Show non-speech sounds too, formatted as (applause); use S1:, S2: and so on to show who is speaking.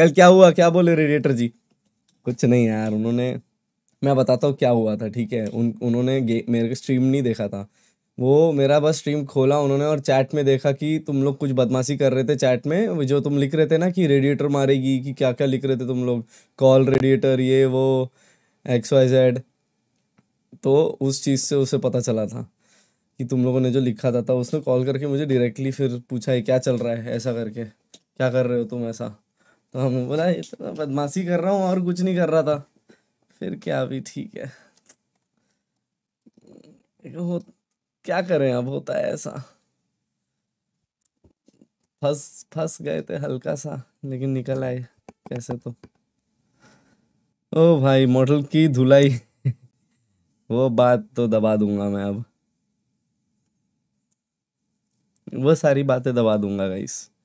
S1: कल क्या हुआ क्या बोले रेडिएटर जी कुछ नहीं यार उन्होंने मैं बताता हूँ क्या हुआ था ठीक है उन उन्होंने मेरे को स्ट्रीम नहीं देखा था वो मेरा बस स्ट्रीम खोला उन्होंने और चैट में देखा कि तुम लोग कुछ बदमाशी कर रहे थे चैट में जो तुम लिख रहे थे ना कि रेडिएटर मारेगी कि क्या क्या लिख रहे थे तुम लोग कॉल रेडिएटर ये वो एक्स वाई जेड तो उस चीज़ से उसे पता चला था कि तुम लोगों ने जो लिखा था, था तो उसने कॉल करके मुझे डायरेक्टली फिर पूछा है क्या चल रहा है ऐसा करके क्या कर रहे हो तुम ऐसा तो हम बोला तो बदमाशी कर रहा हूँ और कुछ नहीं कर रहा था फिर क्या अभी ठीक है हो क्या करें अब होता है ऐसा फंस फंस गए थे हल्का सा लेकिन निकल आए कैसे तो ओ भाई मॉडल की धुलाई (laughs) वो बात तो दबा दूंगा मैं अब
S2: वो सारी बातें दबा दूंगा गाइस